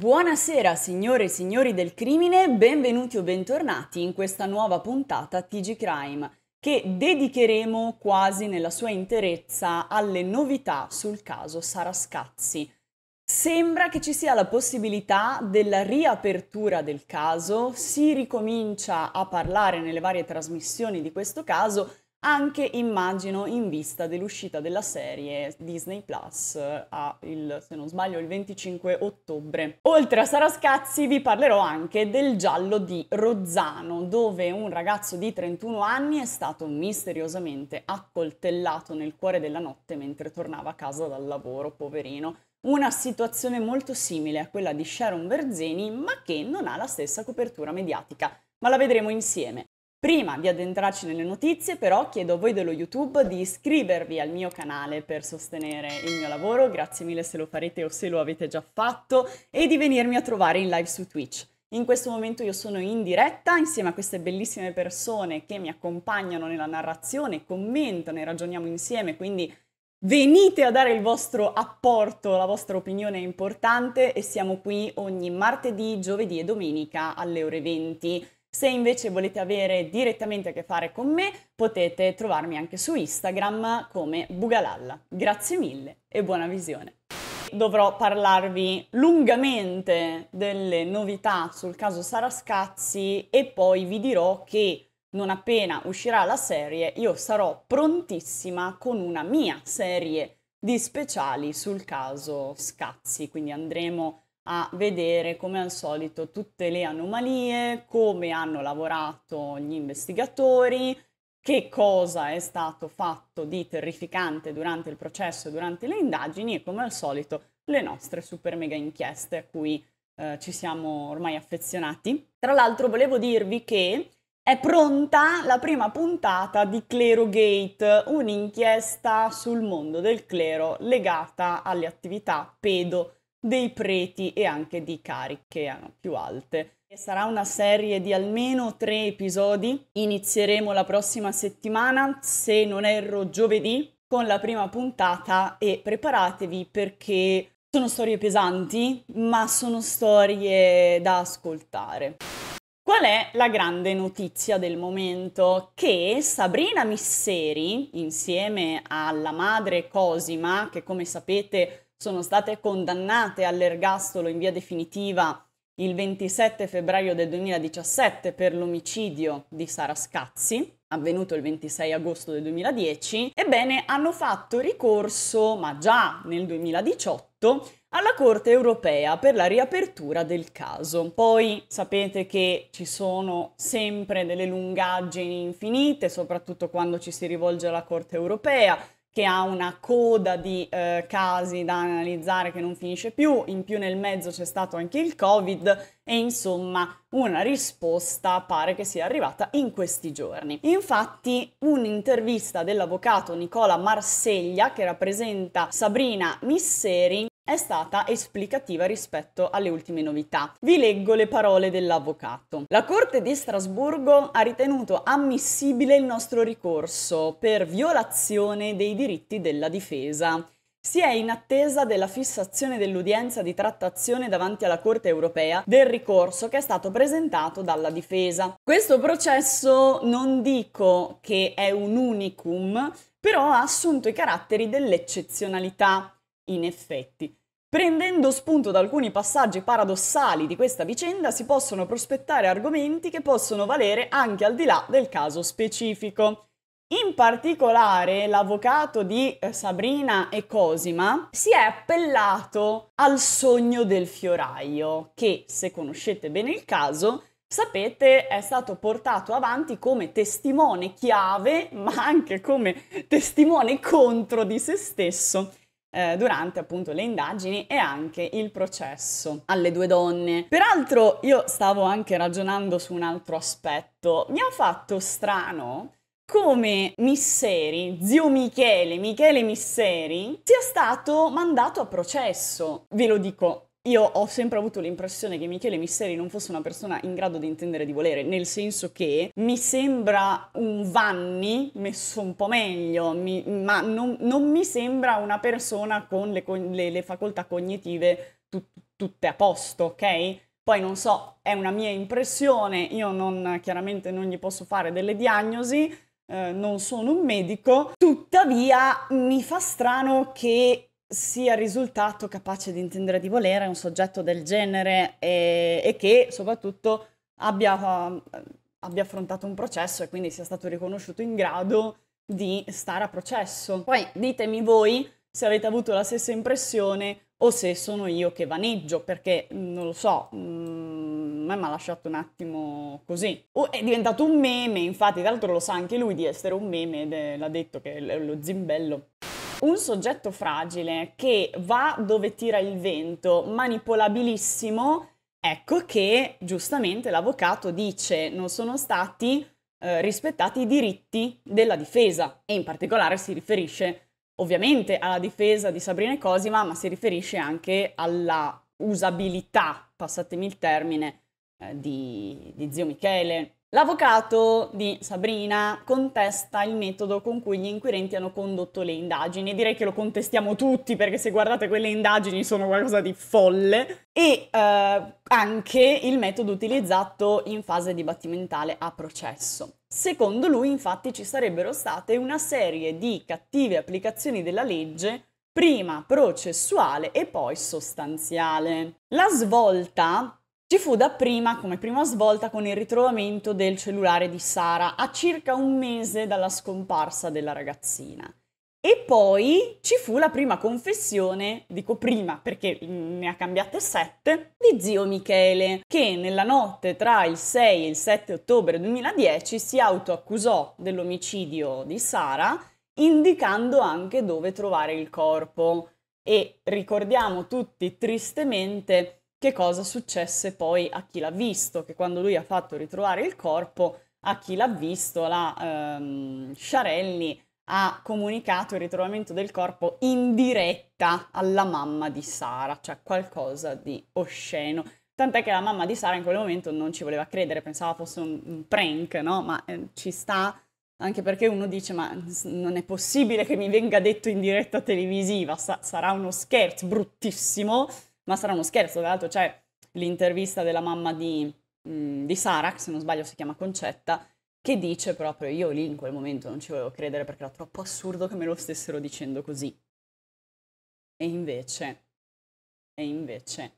Buonasera signore e signori del crimine, benvenuti o bentornati in questa nuova puntata TG Crime che dedicheremo quasi nella sua interezza alle novità sul caso Sara Scazzi. Sembra che ci sia la possibilità della riapertura del caso, si ricomincia a parlare nelle varie trasmissioni di questo caso, anche immagino in vista dell'uscita della serie Disney Plus eh, a il, se non sbaglio il 25 ottobre. Oltre a Sarascazzi vi parlerò anche del giallo di Rozzano dove un ragazzo di 31 anni è stato misteriosamente accoltellato nel cuore della notte mentre tornava a casa dal lavoro, poverino. Una situazione molto simile a quella di Sharon Verzeni ma che non ha la stessa copertura mediatica ma la vedremo insieme. Prima di addentrarci nelle notizie, però, chiedo a voi dello YouTube di iscrivervi al mio canale per sostenere il mio lavoro, grazie mille se lo farete o se lo avete già fatto, e di venirmi a trovare in live su Twitch. In questo momento io sono in diretta insieme a queste bellissime persone che mi accompagnano nella narrazione, commentano e ragioniamo insieme, quindi venite a dare il vostro apporto, la vostra opinione è importante e siamo qui ogni martedì, giovedì e domenica alle ore 20 se invece volete avere direttamente a che fare con me, potete trovarmi anche su Instagram come Bugalalla. Grazie mille e buona visione. Dovrò parlarvi lungamente delle novità sul caso Scazzi e poi vi dirò che non appena uscirà la serie io sarò prontissima con una mia serie di speciali sul caso Scazzi, quindi andremo a vedere come al solito tutte le anomalie, come hanno lavorato gli investigatori, che cosa è stato fatto di terrificante durante il processo e durante le indagini e come al solito le nostre super mega inchieste a cui eh, ci siamo ormai affezionati. Tra l'altro volevo dirvi che è pronta la prima puntata di Clero Gate, un'inchiesta sul mondo del clero legata alle attività pedo dei preti e anche di cariche più alte. Sarà una serie di almeno tre episodi. Inizieremo la prossima settimana, se non erro giovedì, con la prima puntata e preparatevi perché sono storie pesanti, ma sono storie da ascoltare. Qual è la grande notizia del momento? Che Sabrina Misseri, insieme alla madre Cosima, che come sapete sono state condannate all'ergastolo in via definitiva il 27 febbraio del 2017 per l'omicidio di Sara Scazzi, avvenuto il 26 agosto del 2010, ebbene hanno fatto ricorso, ma già nel 2018, alla Corte europea per la riapertura del caso. Poi sapete che ci sono sempre delle lungaggini infinite, soprattutto quando ci si rivolge alla Corte europea, che ha una coda di eh, casi da analizzare che non finisce più, in più nel mezzo c'è stato anche il Covid e insomma una risposta pare che sia arrivata in questi giorni. Infatti un'intervista dell'avvocato Nicola Marseglia che rappresenta Sabrina Misseri è stata esplicativa rispetto alle ultime novità. Vi leggo le parole dell'avvocato. La Corte di Strasburgo ha ritenuto ammissibile il nostro ricorso per violazione dei diritti della difesa. Si è in attesa della fissazione dell'udienza di trattazione davanti alla Corte europea del ricorso che è stato presentato dalla difesa. Questo processo non dico che è un unicum, però ha assunto i caratteri dell'eccezionalità, in effetti. Prendendo spunto da alcuni passaggi paradossali di questa vicenda si possono prospettare argomenti che possono valere anche al di là del caso specifico. In particolare l'avvocato di eh, Sabrina e Cosima si è appellato al sogno del fioraio, che se conoscete bene il caso sapete è stato portato avanti come testimone chiave, ma anche come testimone contro di se stesso eh, durante appunto le indagini e anche il processo alle due donne. Peraltro io stavo anche ragionando su un altro aspetto, mi ha fatto strano come Misseri, zio Michele, Michele Misseri, sia stato mandato a processo. Ve lo dico io ho sempre avuto l'impressione che Michele Misteri non fosse una persona in grado di intendere di volere, nel senso che mi sembra un Vanni messo un po' meglio, mi, ma non, non, mi sembra una persona con le, le, le facoltà cognitive tut, tutte a posto, ok? Poi non so, è una mia impressione, io non, chiaramente non gli posso fare delle diagnosi, eh, non sono un medico, tuttavia mi fa strano che sia risultato capace di intendere di volere un soggetto del genere e, e che soprattutto abbia, um, abbia affrontato un processo e quindi sia stato riconosciuto in grado di stare a processo. Poi ditemi voi se avete avuto la stessa impressione o se sono io che vaneggio, perché mm, non lo so, mi mm, ha lasciato un attimo così. O è diventato un meme, infatti, tra l'altro lo sa anche lui di essere un meme ed è, l'ha detto che è lo zimbello. Un soggetto fragile che va dove tira il vento, manipolabilissimo, ecco che giustamente l'avvocato dice non sono stati eh, rispettati i diritti della difesa e in particolare si riferisce ovviamente alla difesa di Sabrina e Cosima, ma si riferisce anche alla usabilità, passatemi il termine, eh, di, di zio Michele, L'avvocato di Sabrina contesta il metodo con cui gli inquirenti hanno condotto le indagini. Direi che lo contestiamo tutti perché se guardate quelle indagini sono qualcosa di folle. E eh, anche il metodo utilizzato in fase dibattimentale a processo. Secondo lui infatti ci sarebbero state una serie di cattive applicazioni della legge prima processuale e poi sostanziale. La svolta ci fu dapprima come prima svolta con il ritrovamento del cellulare di Sara a circa un mese dalla scomparsa della ragazzina. E poi ci fu la prima confessione, dico prima perché ne ha cambiate sette, di zio Michele, che nella notte tra il 6 e il 7 ottobre 2010 si autoaccusò dell'omicidio di Sara, indicando anche dove trovare il corpo. E ricordiamo tutti tristemente che cosa successe poi a chi l'ha visto, che quando lui ha fatto ritrovare il corpo, a chi l'ha visto, la ehm, Sciarelli ha comunicato il ritrovamento del corpo in diretta alla mamma di Sara, cioè qualcosa di osceno. Tant'è che la mamma di Sara in quel momento non ci voleva credere, pensava fosse un, un prank, no? Ma eh, ci sta, anche perché uno dice, ma non è possibile che mi venga detto in diretta televisiva, sa- sarà uno scherzo bruttissimo ma sarà uno scherzo. Tra l'altro c'è l'intervista della mamma di, mh, mm, di Sara, se non sbaglio si chiama Concetta, che dice proprio io lì in quel momento non ci volevo credere perché era troppo assurdo che me lo stessero dicendo così. E invece, e invece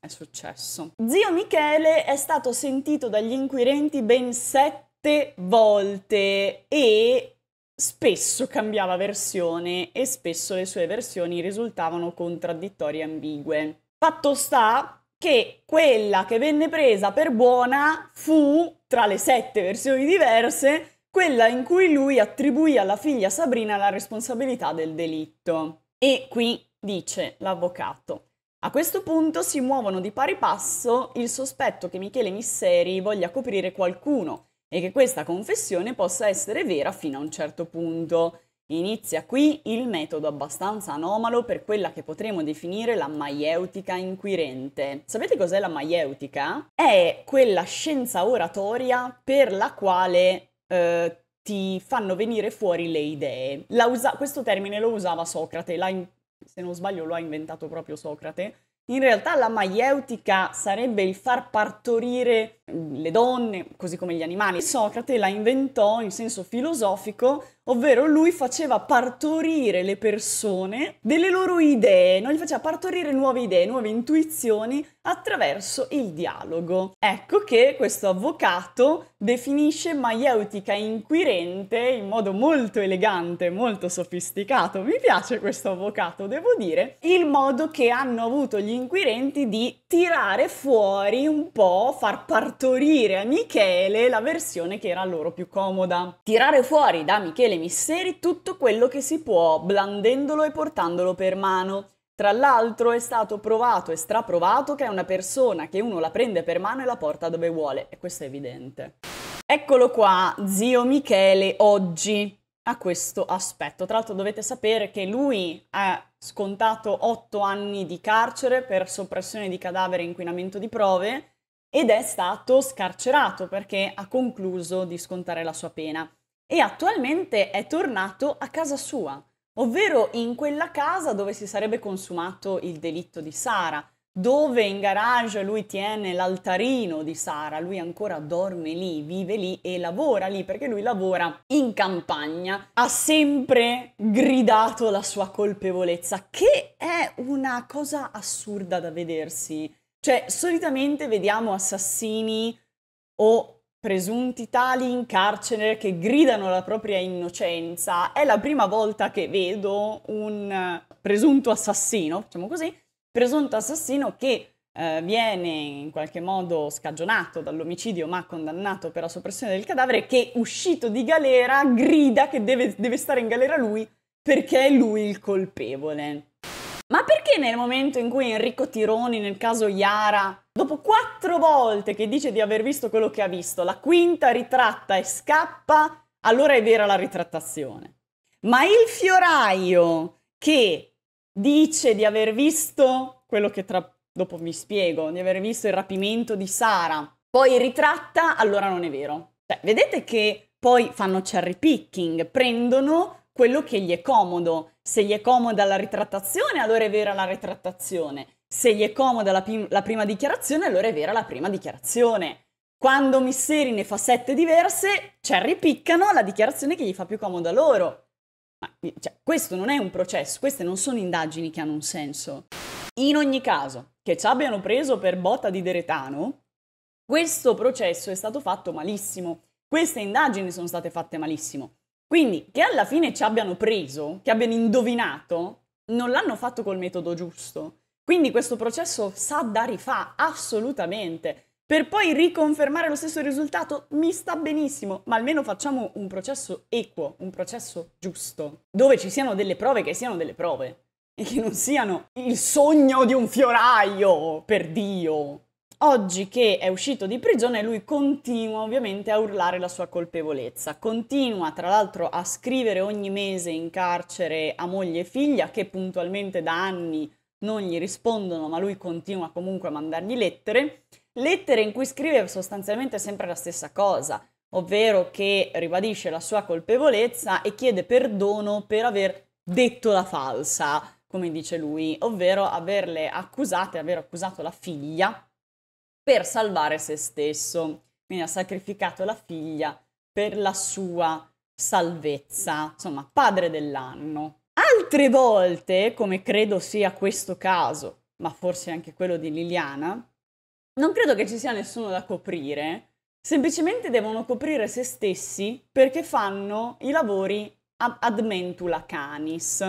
è successo. Zio Michele è stato sentito dagli inquirenti ben sette volte e spesso cambiava versione e spesso le sue versioni risultavano contraddittorie e ambigue. Fatto sta che quella che venne presa per buona fu, tra le sette versioni diverse, quella in cui lui attribuì alla figlia Sabrina la responsabilità del delitto. E qui dice l'avvocato. A questo punto si muovono di pari passo il sospetto che Michele Misseri voglia coprire qualcuno e che questa confessione possa essere vera fino a un certo punto. Inizia qui il metodo abbastanza anomalo per quella che potremmo definire la maieutica inquirente. Sapete cos'è la maieutica? È quella scienza oratoria per la quale eh, ti fanno venire fuori le idee. Usa- questo termine lo usava Socrate, in- se non sbaglio lo ha inventato proprio Socrate. In realtà la maieutica sarebbe il far partorire le donne, così come gli animali. Socrate la inventò in senso filosofico, ovvero lui faceva partorire le persone delle loro idee, non gli faceva partorire nuove idee, nuove intuizioni attraverso il dialogo. Ecco che questo avvocato definisce maieutica inquirente in modo molto elegante, molto sofisticato. Mi piace questo avvocato, devo dire, il modo che hanno avuto gli inquirenti di tirare fuori un po', far partorire partorire a Michele la versione che era loro più comoda. Tirare fuori da Michele Misseri tutto quello che si può, blandendolo e portandolo per mano. Tra l'altro è stato provato e straprovato che è una persona che uno la prende per mano e la porta dove vuole, e questo è evidente. Eccolo qua, zio Michele oggi a questo aspetto. Tra l'altro dovete sapere che lui ha scontato 8 anni di carcere per soppressione di cadavere e inquinamento di prove ed è stato scarcerato perché ha concluso di scontare la sua pena e attualmente è tornato a casa sua, ovvero in quella casa dove si sarebbe consumato il delitto di Sara, dove in garage lui tiene l'altarino di Sara, lui ancora dorme lì, vive lì e lavora lì perché lui lavora in campagna. Ha sempre gridato la sua colpevolezza, che è una cosa assurda da vedersi cioè, solitamente vediamo assassini o presunti tali in carcere che gridano la propria innocenza. È la prima volta che vedo un eh, presunto assassino, diciamo così, presunto assassino che eh, viene in qualche modo scagionato dall'omicidio ma condannato per la soppressione del cadavere che uscito di galera grida che deve, deve stare in galera lui perché è lui il colpevole. Ma perché nel momento in cui Enrico Tironi, nel caso Yara, dopo quattro volte che dice di aver visto quello che ha visto, la quinta ritratta e scappa, allora è vera la ritrattazione. Ma il fioraio che dice di aver visto quello che tra dopo vi spiego, di aver visto il rapimento di Sara, poi ritratta, allora non è vero. Cioè, vedete che poi fanno cherry picking, prendono quello che gli è comodo. Se gli è comoda la ritrattazione, allora è vera la ritrattazione. Se gli è comoda la, la prima dichiarazione, allora è vera la prima dichiarazione. Quando Misseri ne fa sette diverse, cioè ripiccano la dichiarazione che gli fa più comoda loro. Ma cioè, questo non è un processo, queste non sono indagini che hanno un senso. In ogni caso, che ci abbiano preso per botta di Deretano, questo processo è stato fatto malissimo. Queste indagini sono state fatte malissimo. Quindi che alla fine ci abbiano preso, che abbiano indovinato, non l'hanno fatto col metodo giusto. Quindi questo processo sa da rifà, assolutamente. Per poi riconfermare lo stesso risultato mi sta benissimo, ma almeno facciamo un processo equo, un processo giusto, dove ci siano delle prove che siano delle prove e che non siano il sogno di un fioraio, per Dio. Oggi che è uscito di prigione lui continua ovviamente a urlare la sua colpevolezza, continua tra l'altro a scrivere ogni mese in carcere a moglie e figlia che puntualmente da anni non gli rispondono ma lui continua comunque a mandargli lettere, lettere in cui scrive sostanzialmente sempre la stessa cosa, ovvero che ribadisce la sua colpevolezza e chiede perdono per aver detto la falsa, come dice lui, ovvero averle accusate, aver accusato la figlia per salvare se stesso. Quindi ha sacrificato la figlia per la sua salvezza, insomma, padre dell'anno. Altre volte, come credo sia questo caso, ma forse anche quello di Liliana, non credo che ci sia nessuno da coprire, semplicemente devono coprire se stessi perché fanno i lavori ad mentula canis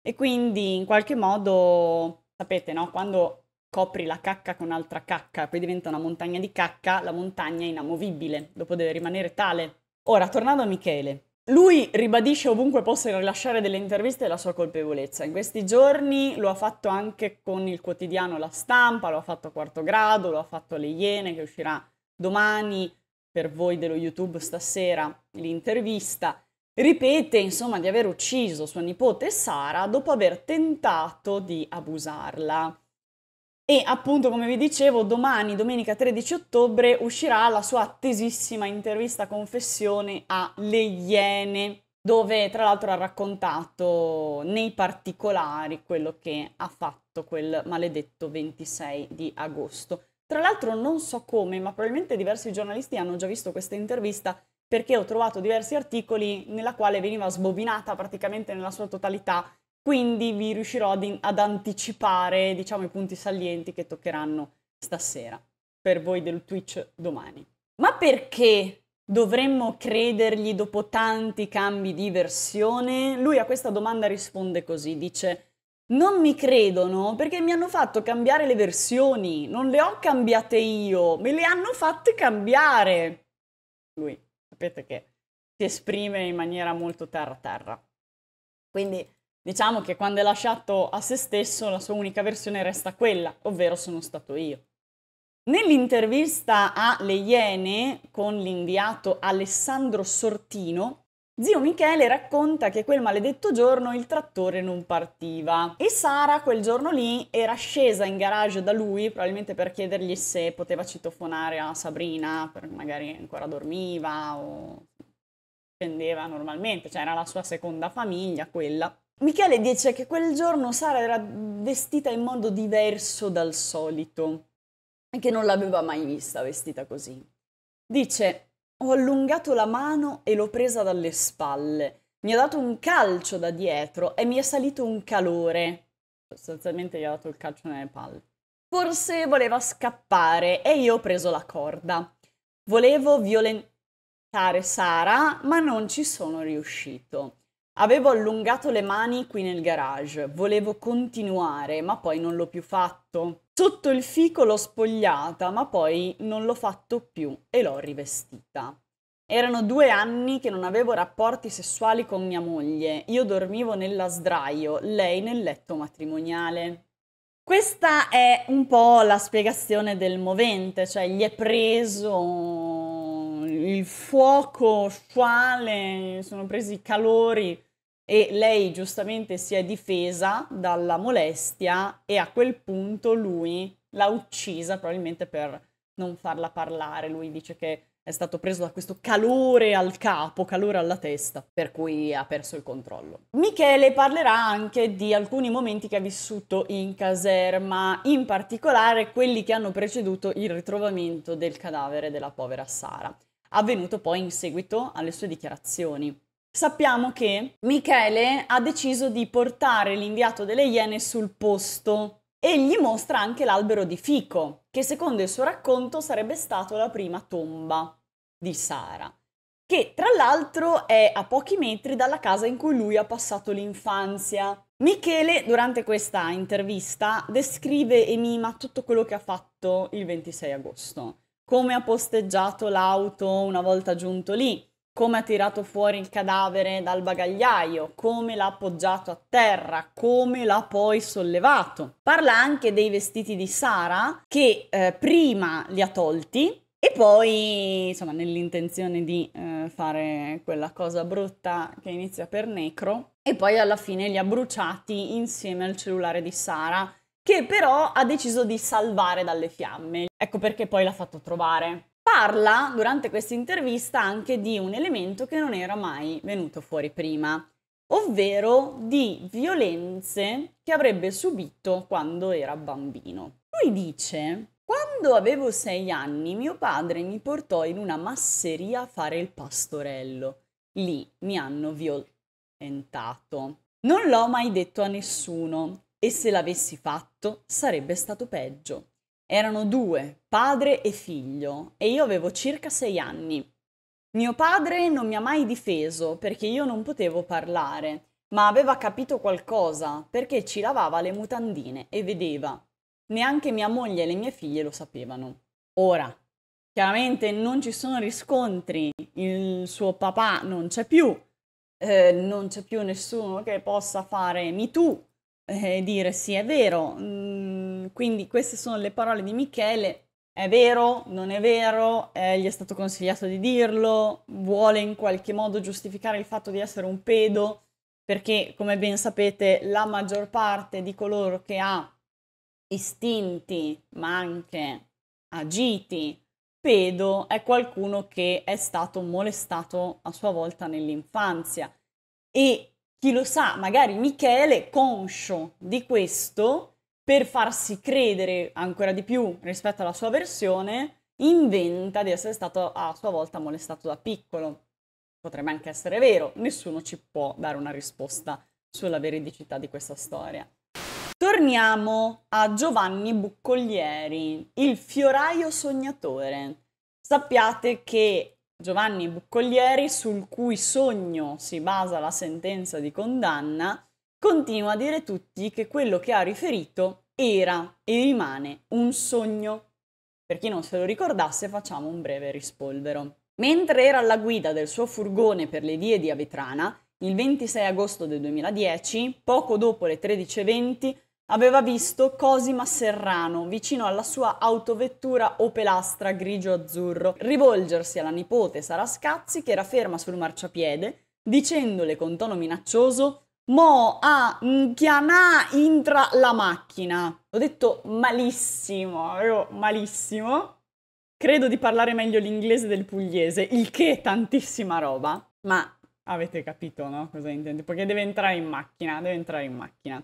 e quindi in qualche modo, sapete, no? quando copri la cacca con altra cacca, poi diventa una montagna di cacca, la montagna è inamovibile, dopo deve rimanere tale. Ora, tornando a Michele, lui ribadisce ovunque possa rilasciare delle interviste la sua colpevolezza. In questi giorni lo ha fatto anche con il quotidiano La Stampa, lo ha fatto a quarto grado, lo ha fatto alle Iene che uscirà domani per voi dello YouTube stasera l'intervista. Ripete insomma di aver ucciso sua nipote Sara dopo aver tentato di abusarla. E appunto, come vi dicevo, domani, domenica 13 ottobre, uscirà la sua attesissima intervista confessione a Le Iene, dove tra l'altro ha raccontato nei particolari quello che ha fatto quel maledetto 26 di agosto. Tra l'altro non so come, ma probabilmente diversi giornalisti hanno già visto questa intervista perché ho trovato diversi articoli nella quale veniva sbobinata praticamente nella sua totalità quindi vi riuscirò ad, in- ad anticipare diciamo, i punti salienti che toccheranno stasera per voi del Twitch domani. Ma perché dovremmo credergli dopo tanti cambi di versione? Lui a questa domanda risponde così, dice non mi credono perché mi hanno fatto cambiare le versioni, non le ho cambiate io, me le hanno fatte cambiare. Lui, sapete che si esprime in maniera molto terra-terra. Quindi Diciamo che quando è lasciato a se stesso la sua unica versione resta quella, ovvero sono stato io. Nell'intervista a Le Iene con l'inviato Alessandro Sortino, Zio Michele racconta che quel maledetto giorno il trattore non partiva e Sara quel giorno lì era scesa in garage da lui probabilmente per chiedergli se poteva citofonare a Sabrina, perché magari ancora dormiva o scendeva normalmente, cioè era la sua seconda famiglia quella. Michele dice che quel giorno Sara era vestita in modo diverso dal solito e che non l'aveva mai vista vestita così. Dice, ho allungato la mano e l'ho presa dalle spalle. Mi ha dato un calcio da dietro e mi è salito un calore. Sostanzialmente gli ha dato il calcio nelle palle. Forse voleva scappare e io ho preso la corda. Volevo violentare Sara, ma non ci sono riuscito. Avevo allungato le mani qui nel garage, volevo continuare, ma poi non l'ho più fatto. Sotto il fico l'ho spogliata, ma poi non l'ho fatto più e l'ho rivestita. Erano due anni che non avevo rapporti sessuali con mia moglie, io dormivo nella sdraio, lei nel letto matrimoniale. Questa è un po' la spiegazione del movente, cioè gli è preso il fuoco sciuale, sono presi i calori e lei giustamente si è difesa dalla molestia e a quel punto lui l'ha uccisa probabilmente per non farla parlare. Lui dice che è stato preso da questo calore al capo, calore alla testa, per cui ha perso il controllo. Michele parlerà anche di alcuni momenti che ha vissuto in caserma, in particolare quelli che hanno preceduto il ritrovamento del cadavere della povera Sara, avvenuto poi in seguito alle sue dichiarazioni sappiamo che Michele ha deciso di portare l'inviato delle Iene sul posto e gli mostra anche l'albero di fico, che secondo il suo racconto sarebbe stato la prima tomba di Sara, che tra l'altro è a pochi metri dalla casa in cui lui ha passato l'infanzia. Michele, durante questa intervista, descrive e mima tutto quello che ha fatto il 26 agosto, come ha posteggiato l'auto una volta giunto lì, come ha tirato fuori il cadavere dal bagagliaio, come l'ha appoggiato a terra, come l'ha poi sollevato. Parla anche dei vestiti di Sara che eh, prima li ha tolti e poi, insomma, nell'intenzione di eh, fare quella cosa brutta che inizia per necro, e poi alla fine li ha bruciati insieme al cellulare di Sara, che però ha deciso di salvare dalle fiamme. Ecco perché poi l'ha fatto trovare parla durante questa intervista anche di un elemento che non era mai venuto fuori prima, ovvero di violenze che avrebbe subito quando era bambino. Lui dice, quando avevo sei anni mio padre mi portò in una masseria a fare il pastorello. Lì mi hanno violentato. Non l'ho mai detto a nessuno e se l'avessi fatto sarebbe stato peggio. Erano due, padre e figlio, e io avevo circa sei anni. Mio padre non mi ha mai difeso perché io non potevo parlare, ma aveva capito qualcosa perché ci lavava le mutandine e vedeva. Neanche mia moglie e le mie figlie lo sapevano. Ora, chiaramente non ci sono riscontri, il suo papà non c'è più, eh, non c'è più nessuno che possa fare me too eh, e dire sì è vero, mm, quindi queste sono le parole di Michele. È vero? Non è vero? Eh, gli è stato consigliato di dirlo? Vuole in qualche modo giustificare il fatto di essere un pedo? Perché, come ben sapete, la maggior parte di coloro che ha istinti, ma anche agiti, pedo, è qualcuno che è stato molestato a sua volta nell'infanzia. E chi lo sa, magari Michele, conscio di questo, per farsi credere ancora di più rispetto alla sua versione, inventa di essere stato a sua volta molestato da piccolo. Potrebbe anche essere vero, nessuno ci può dare una risposta sulla veridicità di questa storia. Torniamo a Giovanni Buccoglieri, il fioraio sognatore. Sappiate che Giovanni Buccoglieri, sul cui sogno si basa la sentenza di condanna, continua a dire a tutti che quello che ha riferito era e rimane un sogno. Per chi non se lo ricordasse facciamo un breve rispolvero. Mentre era alla guida del suo furgone per le vie di Avetrana, il 26 agosto del 2010, poco dopo le 13.20, aveva visto Cosima Serrano vicino alla sua autovettura Opelastra grigio-azzurro rivolgersi alla nipote Sara Scazzi che era ferma sul marciapiede dicendole con tono minaccioso Mo a Mghiana intra la macchina. L'ho detto malissimo, malissimo. Credo di parlare meglio l'inglese del pugliese, il che è tantissima roba, ma avete capito, no? Cosa intendo? Perché deve entrare in macchina, deve entrare in macchina.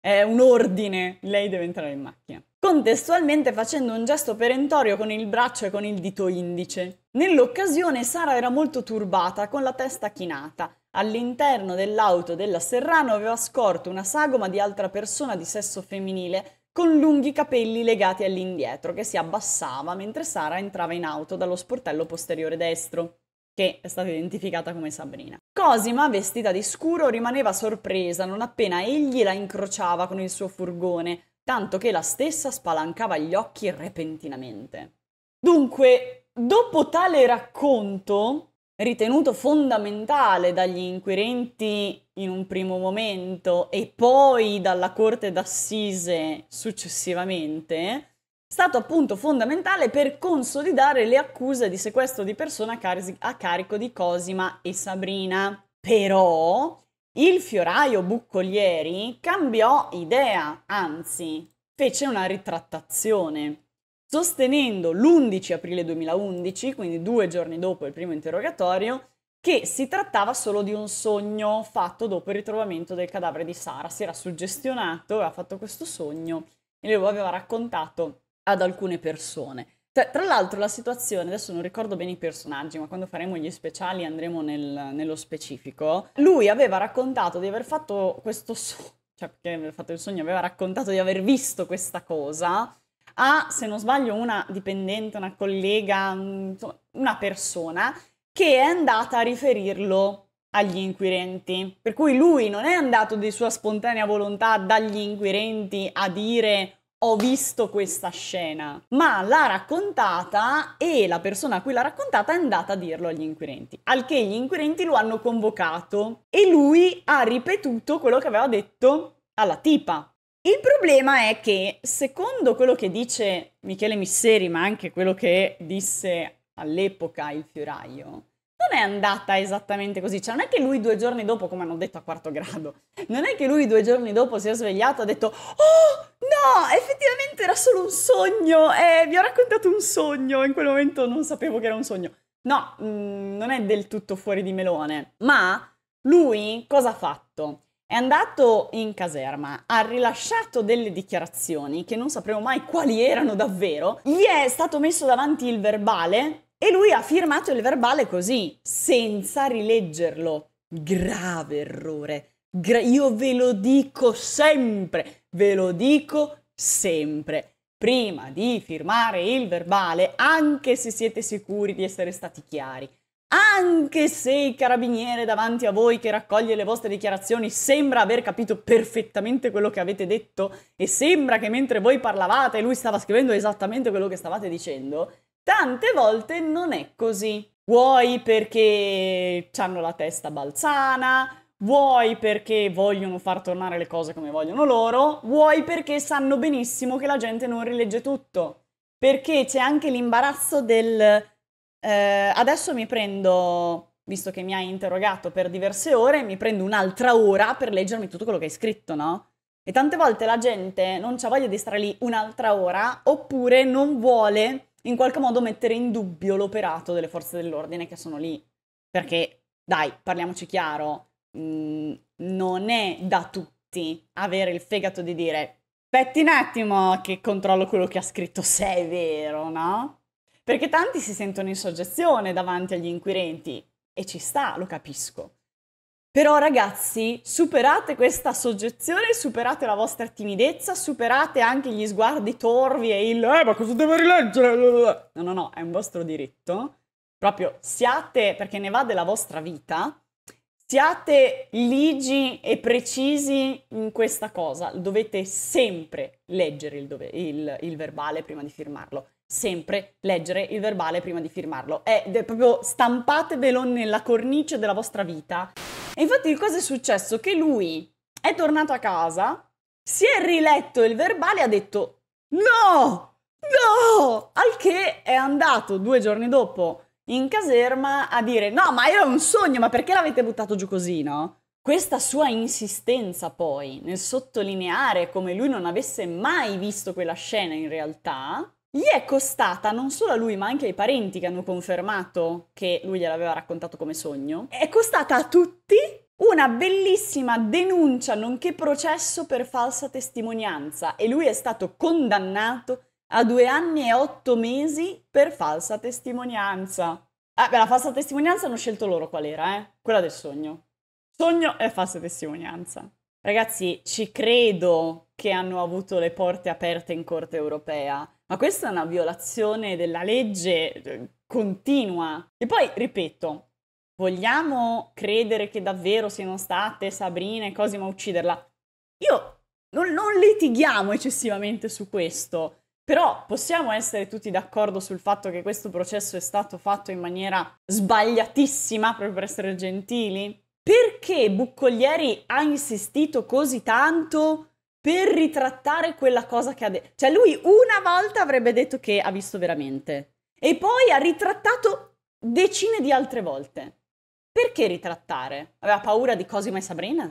È un ordine, lei deve entrare in macchina. Contestualmente facendo un gesto perentorio con il braccio e con il dito indice. Nell'occasione Sara era molto turbata, con la testa chinata all'interno dell'auto della Serrano aveva scorto una sagoma di altra persona di sesso femminile con lunghi capelli legati all'indietro che si abbassava mentre Sara entrava in auto dallo sportello posteriore destro che è stata identificata come Sabrina. Cosima, vestita di scuro, rimaneva sorpresa non appena egli la incrociava con il suo furgone, tanto che la stessa spalancava gli occhi repentinamente. Dunque, dopo tale racconto, ritenuto fondamentale dagli inquirenti in un primo momento e poi dalla corte d'assise successivamente, è stato appunto fondamentale per consolidare le accuse di sequestro di persona a, carico di Cosima e Sabrina. Però il fioraio Buccolieri cambiò idea, anzi, fece una ritrattazione sostenendo l'11 aprile 2011, quindi due giorni dopo il primo interrogatorio, che si trattava solo di un sogno fatto dopo il ritrovamento del cadavere di Sara. Si era suggestionato, aveva fatto questo sogno e lo aveva raccontato ad alcune persone. Tra, l'altro la situazione, adesso non ricordo bene i personaggi, ma quando faremo gli speciali andremo nel, nello specifico. Lui aveva raccontato di aver fatto questo sogno, cioè perché aveva fatto il sogno, aveva raccontato di aver visto questa cosa ha, se non sbaglio, una dipendente, una collega, una persona che è andata a riferirlo agli inquirenti. Per cui lui non è andato di sua spontanea volontà dagli inquirenti a dire ho visto questa scena, ma l'ha raccontata e la persona a cui l'ha raccontata è andata a dirlo agli inquirenti, al che gli inquirenti lo hanno convocato e lui ha ripetuto quello che aveva detto alla tipa, il problema è che, secondo quello che dice Michele Misseri, ma anche quello che disse all'epoca il fioraio, non è andata esattamente così. Cioè, non è che lui due giorni dopo, come hanno detto a quarto grado, non è che lui due giorni dopo si è svegliato e ha detto: Oh, no, effettivamente era solo un sogno. Eh, vi ho raccontato un sogno. In quel momento non sapevo che era un sogno. No, mh, mm, non è del tutto fuori di melone. Ma lui cosa ha fatto? È andato in caserma, ha rilasciato delle dichiarazioni che non sapremo mai quali erano davvero, gli è stato messo davanti il verbale e lui ha firmato il verbale così, senza rileggerlo. Grave errore. Gra- io ve lo dico sempre, ve lo dico sempre prima di firmare il verbale, anche se siete sicuri di essere stati chiari. Anche se il carabiniere davanti a voi che raccoglie le vostre dichiarazioni sembra aver capito perfettamente quello che avete detto e sembra che mentre voi parlavate lui stava scrivendo esattamente quello che stavate dicendo, tante volte non è così. Vuoi perché hanno la testa balzana, vuoi perché vogliono far tornare le cose come vogliono loro, vuoi perché sanno benissimo che la gente non rilegge tutto. Perché c'è anche l'imbarazzo del eh, adesso mi prendo, visto che mi hai interrogato per diverse ore, mi prendo un'altra ora per leggermi tutto quello che hai scritto, no? E tante volte la gente non ha voglia di stare lì un'altra ora oppure non vuole in qualche modo mettere in dubbio l'operato delle forze dell'ordine che sono lì. Perché, dai, parliamoci chiaro, mh, mm, non è da tutti avere il fegato di dire aspetti un attimo che controllo quello che ha scritto, se è vero, no? perché tanti si sentono in soggezione davanti agli inquirenti e ci sta, lo capisco. Però ragazzi, superate questa soggezione, superate la vostra timidezza, superate anche gli sguardi torvi e il eh ma cosa devo rileggere? No, no, no, è un vostro diritto. Proprio siate, perché ne va della vostra vita, siate ligi e precisi in questa cosa. Dovete sempre leggere il, dove, il, il verbale prima di firmarlo sempre leggere il verbale prima di firmarlo. È, proprio stampatevelo nella cornice della vostra vita. E infatti cosa è successo? Che lui è tornato a casa, si è riletto il verbale e ha detto no, no, al che è andato due giorni dopo in caserma a dire no, ma era un sogno, ma perché l'avete buttato giù così, no? Questa sua insistenza poi nel sottolineare come lui non avesse mai visto quella scena in realtà gli è costata non solo a lui, ma anche ai parenti che hanno confermato che lui gliel'aveva raccontato come sogno. È costata a tutti una bellissima denuncia, nonché processo per falsa testimonianza e lui è stato condannato a due anni e otto mesi per falsa testimonianza. Ah, beh, la falsa testimonianza hanno scelto loro qual era, eh? Quella del sogno. Sogno e falsa testimonianza. Ragazzi, ci credo che hanno avuto le porte aperte in Corte europea. Ma questa è una violazione della legge eh, continua. E poi, ripeto, vogliamo credere che davvero siano state Sabrina e Cosimo a ucciderla? Io non, non litighiamo eccessivamente su questo, però possiamo essere tutti d'accordo sul fatto che questo processo è stato fatto in maniera sbagliatissima, proprio per essere gentili? Perché Buccoglieri ha insistito così tanto per ritrattare quella cosa che ha detto. Cioè lui una volta avrebbe detto che ha visto veramente e poi ha ritrattato decine di altre volte. Perché ritrattare? Aveva paura di Cosima e Sabrina?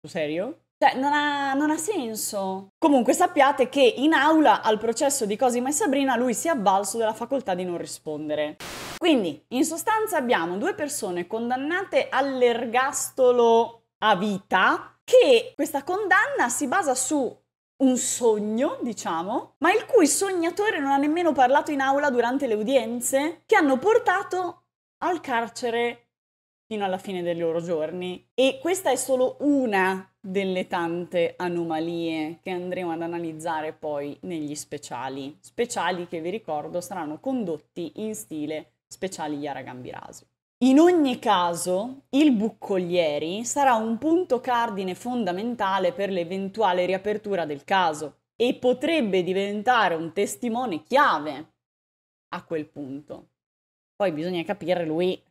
Su serio? Cioè, non ha, non ha, senso. Comunque sappiate che in aula al processo di Cosima e Sabrina lui si è avvalso della facoltà di non rispondere. Quindi, in sostanza abbiamo due persone condannate all'ergastolo a vita che questa condanna si basa su un sogno, diciamo, ma il cui sognatore non ha nemmeno parlato in aula durante le udienze, che hanno portato al carcere fino alla fine dei loro giorni. E questa è solo una delle tante anomalie che andremo ad analizzare poi negli speciali, speciali che vi ricordo saranno condotti in stile speciali Yara Gambirasi. In ogni caso, il Buccolieri sarà un punto cardine fondamentale per l'eventuale riapertura del caso e potrebbe diventare un testimone chiave a quel punto. Poi bisogna capire lui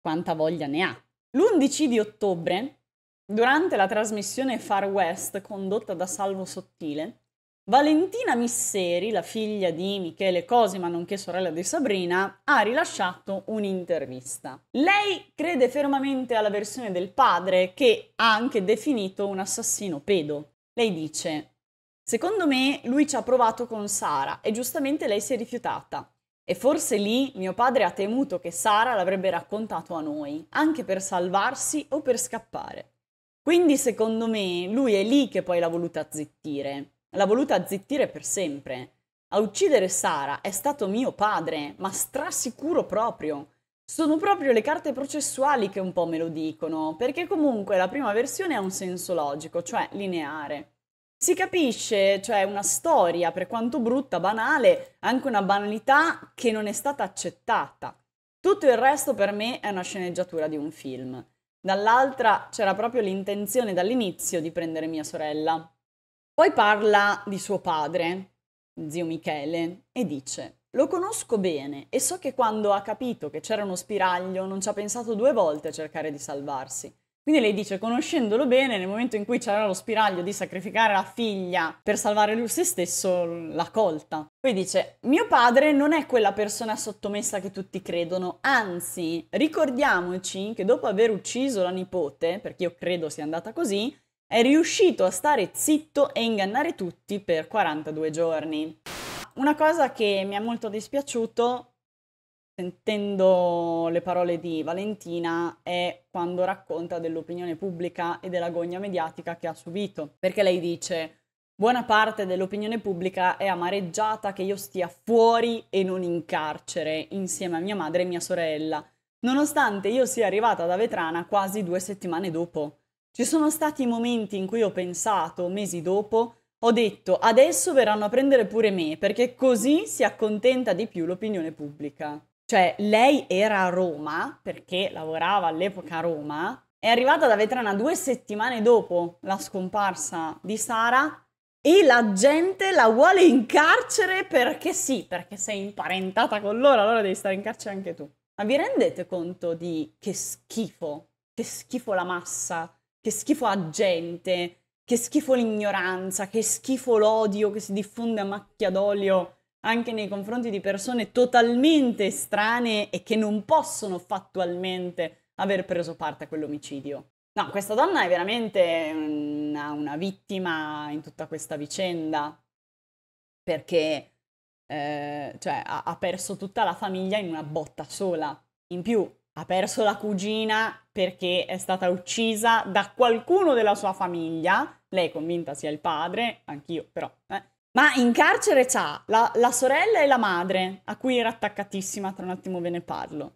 quanta voglia ne ha. L'11 di ottobre, durante la trasmissione Far West condotta da Salvo Sottile, Valentina Misseri, la figlia di Michele Cosima, nonché sorella di Sabrina, ha rilasciato un'intervista. Lei crede fermamente alla versione del padre, che ha anche definito un assassino pedo. Lei dice: Secondo me lui ci ha provato con Sara e giustamente lei si è rifiutata. E forse lì mio padre ha temuto che Sara l'avrebbe raccontato a noi, anche per salvarsi o per scappare. Quindi secondo me lui è lì che poi l'ha voluta zittire. L'ha voluta zittire per sempre. A uccidere Sara è stato mio padre, ma strasicuro proprio. Sono proprio le carte processuali che un po' me lo dicono, perché comunque la prima versione ha un senso logico, cioè lineare. Si capisce, cioè una storia, per quanto brutta, banale, anche una banalità che non è stata accettata. Tutto il resto per me è una sceneggiatura di un film. Dall'altra c'era proprio l'intenzione dall'inizio di prendere mia sorella, poi parla di suo padre, zio Michele, e dice, lo conosco bene e so che quando ha capito che c'era uno spiraglio non ci ha pensato due volte a cercare di salvarsi. Quindi lei dice, conoscendolo bene, nel momento in cui c'era lo spiraglio di sacrificare la figlia per salvare lui se stesso, l'ha colta. Poi dice, mio padre non è quella persona sottomessa che tutti credono, anzi, ricordiamoci che dopo aver ucciso la nipote, perché io credo sia andata così, è riuscito a stare zitto e ingannare tutti per 42 giorni. Una cosa che mi ha molto dispiaciuto, sentendo le parole di Valentina, è quando racconta dell'opinione pubblica e dell'agonia mediatica che ha subito. Perché lei dice... Buona parte dell'opinione pubblica è amareggiata che io stia fuori e non in carcere insieme a mia madre e mia sorella, nonostante io sia arrivata da Vetrana quasi due settimane dopo. Ci sono stati momenti in cui ho pensato, mesi dopo, ho detto adesso verranno a prendere pure me perché così si accontenta di più l'opinione pubblica. Cioè, lei era a Roma perché lavorava all'epoca a Roma, è arrivata da Vetrana due settimane dopo la scomparsa di Sara e la gente la vuole in carcere perché sì, perché sei imparentata con loro, allora devi stare in carcere anche tu. Ma vi rendete conto di che schifo, che schifo la massa che schifo a gente, che schifo l'ignoranza, che schifo l'odio che si diffonde a macchia d'olio anche nei confronti di persone totalmente estranee e che non possono fattualmente aver preso parte a quell'omicidio. No, questa donna è veramente una, una vittima in tutta questa vicenda perché eh, cioè, ha, ha perso tutta la famiglia in una botta sola. In più, ha perso la cugina perché è stata uccisa da qualcuno della sua famiglia, lei è convinta sia il padre, anch'io però, eh. ma in carcere c'ha la, la sorella e la madre, a cui era attaccatissima, tra un attimo ve ne parlo.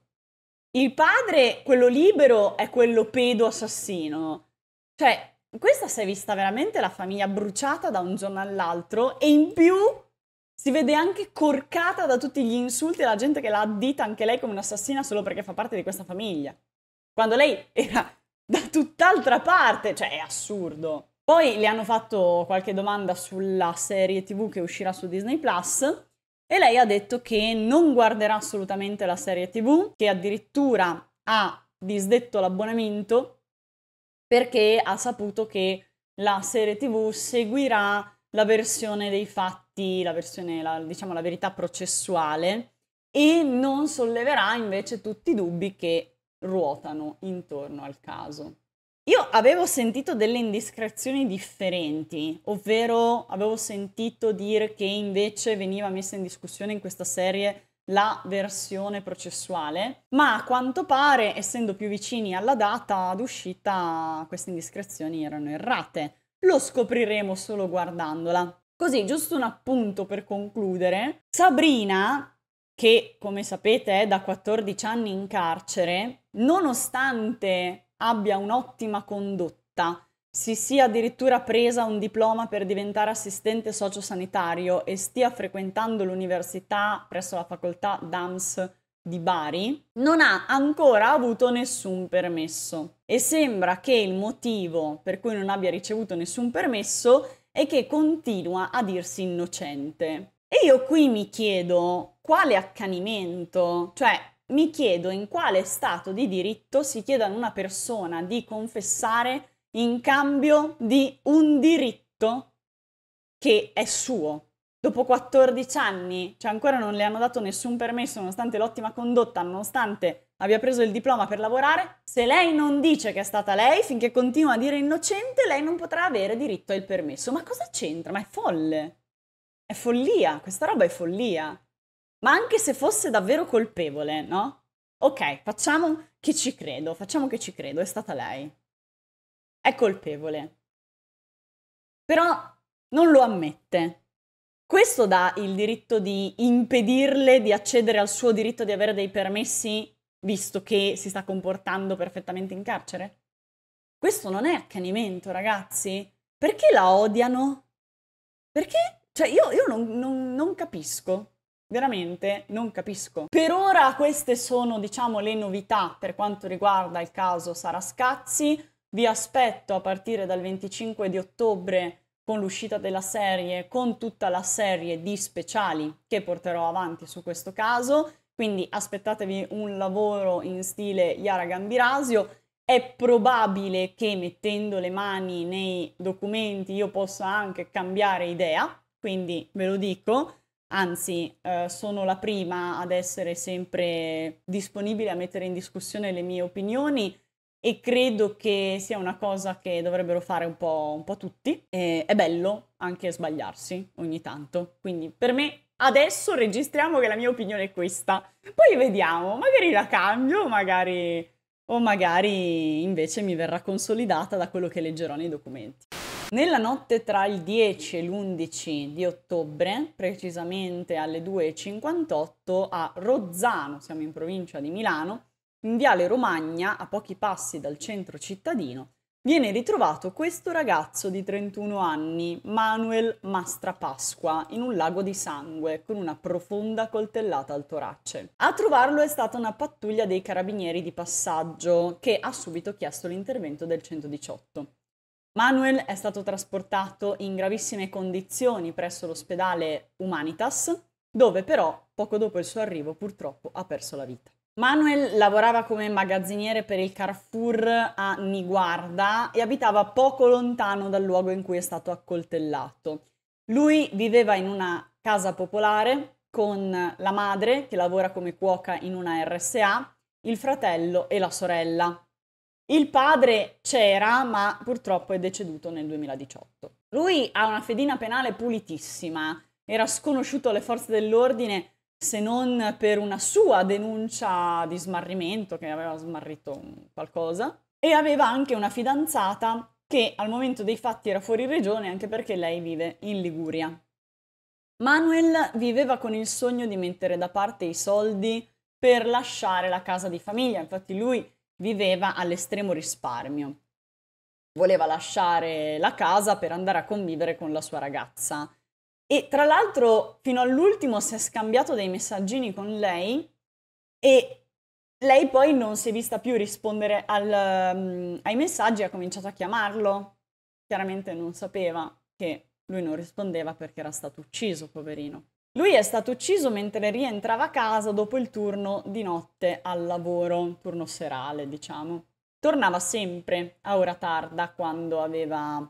Il padre, quello libero, è quello pedo assassino. Cioè, questa si è vista veramente la famiglia bruciata da un giorno all'altro e in più si vede anche corcata da tutti gli insulti della gente che l'ha addita anche lei come un'assassina solo perché fa parte di questa famiglia. Quando lei era da tutt'altra parte, cioè è assurdo. Poi le hanno fatto qualche domanda sulla serie TV che uscirà su Disney Plus e lei ha detto che non guarderà assolutamente la serie TV, che addirittura ha disdetto l'abbonamento perché ha saputo che la serie TV seguirà la versione dei fatti, la versione, la, diciamo, la verità processuale e non solleverà invece tutti i dubbi che ruotano intorno al caso. Io avevo sentito delle indiscrezioni differenti, ovvero avevo sentito dire che invece veniva messa in discussione in questa serie la versione processuale, ma a quanto pare, essendo più vicini alla data d'uscita, queste indiscrezioni erano errate, lo scopriremo solo guardandola. Così, giusto un appunto per concludere, Sabrina, che come sapete è da 14 anni in carcere, nonostante abbia un'ottima condotta, si sia addirittura presa un diploma per diventare assistente sociosanitario e stia frequentando l'università presso la facoltà DAMS di Bari non ha ancora avuto nessun permesso e sembra che il motivo per cui non abbia ricevuto nessun permesso è che continua a dirsi innocente. E io qui mi chiedo quale accanimento, cioè mi chiedo in quale stato di diritto si chieda a una persona di confessare in cambio di un diritto che è suo dopo 14 anni, cioè ancora non le hanno dato nessun permesso, nonostante l'ottima condotta, nonostante abbia preso il diploma per lavorare, se lei non dice che è stata lei, finché continua a dire innocente, lei non potrà avere diritto al permesso. Ma cosa c'entra? Ma è folle. È follia, questa roba è follia. Ma anche se fosse davvero colpevole, no? Ok, facciamo che ci credo, facciamo che ci credo, è stata lei. È colpevole. Però non lo ammette, questo dà il diritto di impedirle di accedere al suo diritto di avere dei permessi, visto che si sta comportando perfettamente in carcere? Questo non è accanimento, ragazzi. Perché la odiano? Perché? Cioè, io, io non, non, non capisco. Veramente non capisco. Per ora queste sono, diciamo, le novità per quanto riguarda il caso Sarascazzi. Vi aspetto a partire dal 25 di ottobre con l'uscita della serie, con tutta la serie di speciali che porterò avanti su questo caso, quindi aspettatevi un lavoro in stile Yara Gambirasio. È probabile che mettendo le mani nei documenti io possa anche cambiare idea, quindi ve lo dico, anzi eh, sono la prima ad essere sempre disponibile a mettere in discussione le mie opinioni e credo che sia una cosa che dovrebbero fare un po', un po tutti. E è bello anche sbagliarsi ogni tanto, quindi per me adesso registriamo che la mia opinione è questa, poi vediamo, magari la cambio, magari... o magari invece mi verrà consolidata da quello che leggerò nei documenti. Nella notte tra il 10 e l'11 di ottobre, precisamente alle 2.58 a Rozzano, siamo in provincia di Milano, in Viale Romagna, a pochi passi dal centro cittadino, viene ritrovato questo ragazzo di 31 anni, Manuel Mastrapasqua, in un lago di sangue con una profonda coltellata al torace. A trovarlo è stata una pattuglia dei carabinieri di passaggio che ha subito chiesto l'intervento del 118. Manuel è stato trasportato in gravissime condizioni presso l'ospedale Humanitas, dove però poco dopo il suo arrivo purtroppo ha perso la vita. Manuel lavorava come magazziniere per il Carrefour a Niguarda e abitava poco lontano dal luogo in cui è stato accoltellato. Lui viveva in una casa popolare con la madre che lavora come cuoca in una RSA, il fratello e la sorella. Il padre c'era, ma purtroppo è deceduto nel 2018. Lui ha una fedina penale pulitissima, era sconosciuto alle forze dell'ordine se non per una sua denuncia di smarrimento, che aveva smarrito qualcosa, e aveva anche una fidanzata che al momento dei fatti era fuori regione anche perché lei vive in Liguria. Manuel viveva con il sogno di mettere da parte i soldi per lasciare la casa di famiglia, infatti lui viveva all'estremo risparmio. Voleva lasciare la casa per andare a convivere con la sua ragazza e tra l'altro fino all'ultimo si è scambiato dei messaggini con lei e lei poi non si è vista più rispondere al, um, ai messaggi, e ha cominciato a chiamarlo. Chiaramente non sapeva che lui non rispondeva perché era stato ucciso, poverino. Lui è stato ucciso mentre rientrava a casa dopo il turno di notte al lavoro, turno serale, diciamo. Tornava sempre a ora tarda quando aveva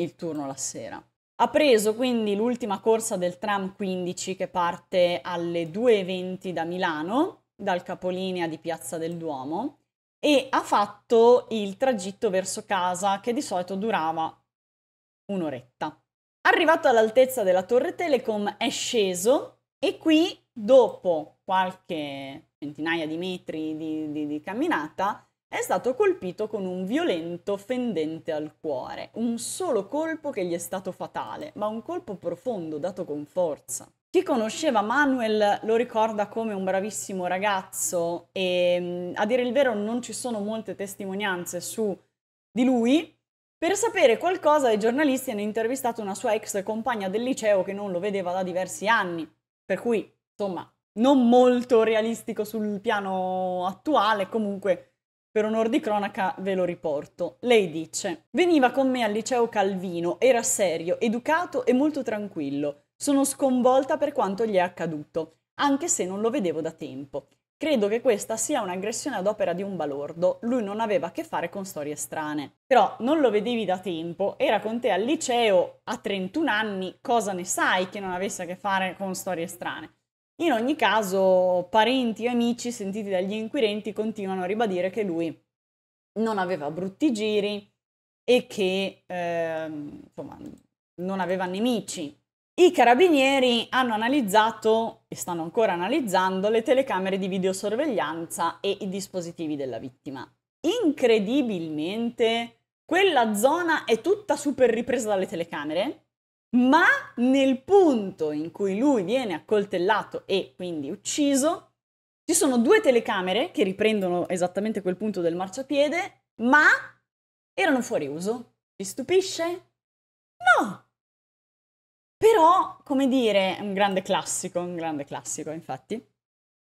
il turno la sera. Ha preso quindi l'ultima corsa del tram 15 che parte alle 2.20 da Milano, dal capolinea di Piazza del Duomo, e ha fatto il tragitto verso casa che di solito durava un'oretta. Arrivato all'altezza della torre Telecom è sceso e qui, dopo qualche centinaia di metri di, di, di camminata, è stato colpito con un violento fendente al cuore, un solo colpo che gli è stato fatale, ma un colpo profondo dato con forza. Chi conosceva Manuel lo ricorda come un bravissimo ragazzo e mm, a dire il vero non ci sono molte testimonianze su di lui. Per sapere qualcosa i giornalisti hanno intervistato una sua ex compagna del liceo che non lo vedeva da diversi anni, per cui insomma non molto realistico sul piano attuale, comunque per onor di cronaca ve lo riporto. Lei dice: Veniva con me al liceo Calvino, era serio, educato e molto tranquillo. Sono sconvolta per quanto gli è accaduto, anche se non lo vedevo da tempo. Credo che questa sia un'aggressione ad opera di un balordo, lui non aveva a che fare con storie strane. Però non lo vedevi da tempo, era con te al liceo a 31 anni, cosa ne sai che non avesse a che fare con storie strane? In ogni caso, parenti e amici sentiti dagli inquirenti continuano a ribadire che lui non aveva brutti giri e che eh, insomma, non aveva nemici. I carabinieri hanno analizzato e stanno ancora analizzando le telecamere di videosorveglianza e i dispositivi della vittima. Incredibilmente, quella zona è tutta super ripresa dalle telecamere ma nel punto in cui lui viene accoltellato e quindi ucciso, ci sono due telecamere che riprendono esattamente quel punto del marciapiede, ma erano fuori uso. Ti stupisce? No! Però, come dire, è un grande classico, un grande classico infatti.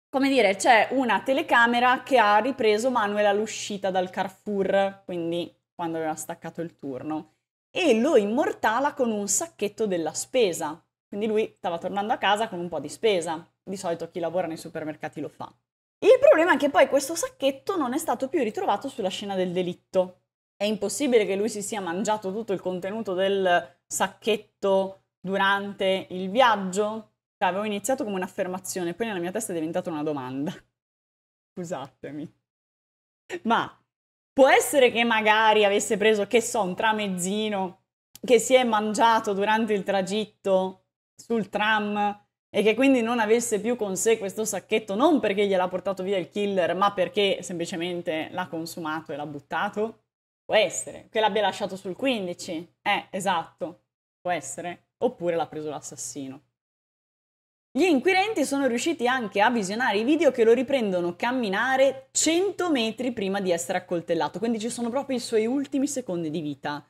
Come dire, c'è una telecamera che ha ripreso Manuel all'uscita dal Carrefour, quindi quando aveva staccato il turno e lo immortala con un sacchetto della spesa. Quindi lui stava tornando a casa con un po' di spesa. Di solito chi lavora nei supermercati lo fa. Il problema è che poi questo sacchetto non è stato più ritrovato sulla scena del delitto. È impossibile che lui si sia mangiato tutto il contenuto del sacchetto durante il viaggio. Cioè, avevo iniziato come un'affermazione, poi nella mia testa è diventata una domanda. Scusatemi. Ma Può essere che magari avesse preso, che so, un tramezzino che si è mangiato durante il tragitto sul tram e che quindi non avesse più con sé questo sacchetto, non perché gliel'ha portato via il killer, ma perché semplicemente l'ha consumato e l'ha buttato? Può essere che l'abbia lasciato sul 15. Eh, esatto, può essere. Oppure l'ha preso l'assassino. Gli inquirenti sono riusciti anche a visionare i video che lo riprendono camminare 100 metri prima di essere accoltellato, quindi ci sono proprio i suoi ultimi secondi di vita.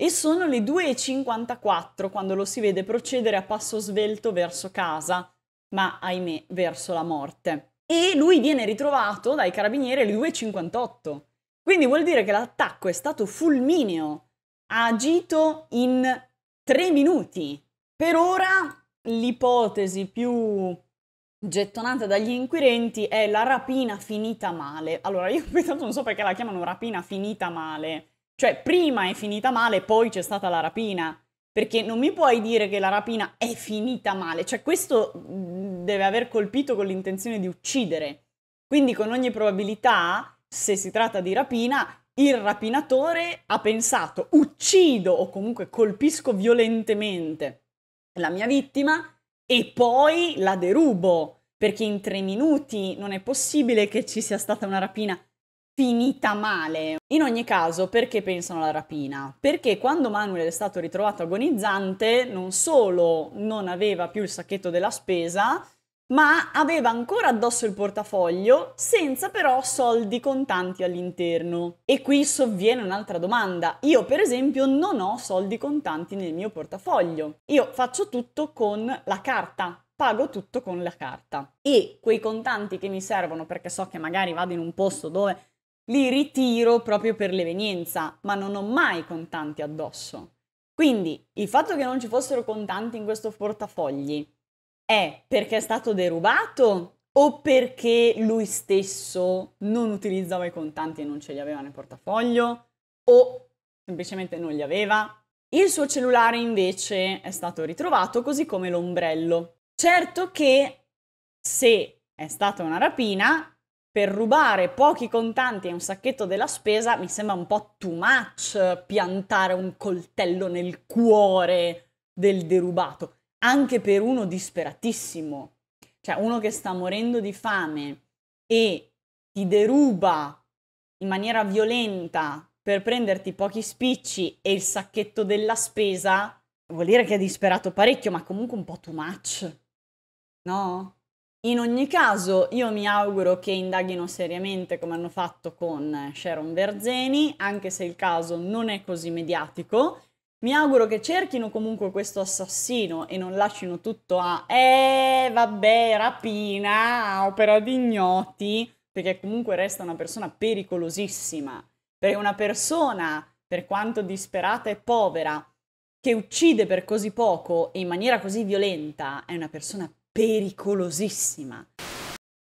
E sono le 2.54 quando lo si vede procedere a passo svelto verso casa, ma ahimè verso la morte. E lui viene ritrovato dai carabinieri alle 2.58. Quindi vuol dire che l'attacco è stato fulmineo, ha agito in 3 minuti. Per ora l'ipotesi più gettonata dagli inquirenti è la rapina finita male. Allora, io intanto non so perché la chiamano rapina finita male. Cioè, prima è finita male, poi c'è stata la rapina. Perché non mi puoi dire che la rapina è finita male. Cioè, questo mm, deve aver colpito con l'intenzione di uccidere. Quindi, con ogni probabilità, se si tratta di rapina, il rapinatore ha pensato uccido o comunque colpisco violentemente la mia vittima e poi la derubo, perché in tre minuti non è possibile che ci sia stata una rapina finita male. In ogni caso, perché pensano alla rapina? Perché quando Manuel è stato ritrovato agonizzante, non solo non aveva più il sacchetto della spesa, ma aveva ancora addosso il portafoglio senza però soldi contanti all'interno. E qui sovviene un'altra domanda. Io per esempio non ho soldi contanti nel mio portafoglio. Io faccio tutto con la carta, pago tutto con la carta. E quei contanti che mi servono perché so che magari vado in un posto dove li ritiro proprio per l'evenienza, ma non ho mai contanti addosso. Quindi il fatto che non ci fossero contanti in questo portafogli è perché è stato derubato o perché lui stesso non utilizzava i contanti e non ce li aveva nel portafoglio o semplicemente non li aveva. Il suo cellulare invece è stato ritrovato così come l'ombrello. Certo che se è stata una rapina, per rubare pochi contanti e un sacchetto della spesa mi sembra un po' too much piantare un coltello nel cuore del derubato anche per uno disperatissimo, cioè uno che sta morendo di fame e ti deruba in maniera violenta per prenderti pochi spicci e il sacchetto della spesa, vuol dire che è disperato parecchio, ma comunque un po' too much, no? In ogni caso, io mi auguro che indaghino seriamente come hanno fatto con eh, Sharon Verzeni, anche se il caso non è così mediatico, mi auguro che cerchino comunque questo assassino e non lasciano tutto a eh vabbè, rapina, opera di ignoti, perché comunque resta una persona pericolosissima. Perché una persona, per quanto disperata e povera, che uccide per così poco e in maniera così violenta, è una persona pericolosissima.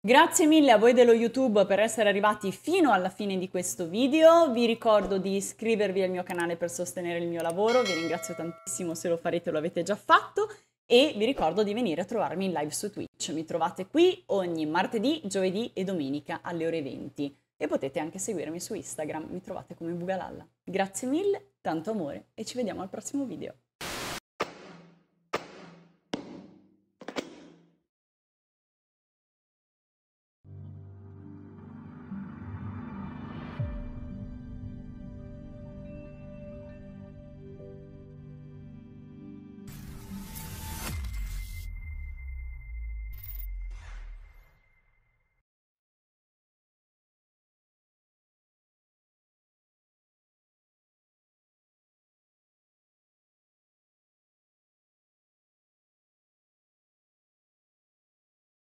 Grazie mille a voi dello YouTube per essere arrivati fino alla fine di questo video, vi ricordo di iscrivervi al mio canale per sostenere il mio lavoro, vi ringrazio tantissimo se lo farete lo avete già fatto e vi ricordo di venire a trovarmi in live su Twitch, mi trovate qui ogni martedì, giovedì e domenica alle ore 20 e potete anche seguirmi su Instagram, mi trovate come Bugalalla. Grazie mille, tanto amore e ci vediamo al prossimo video.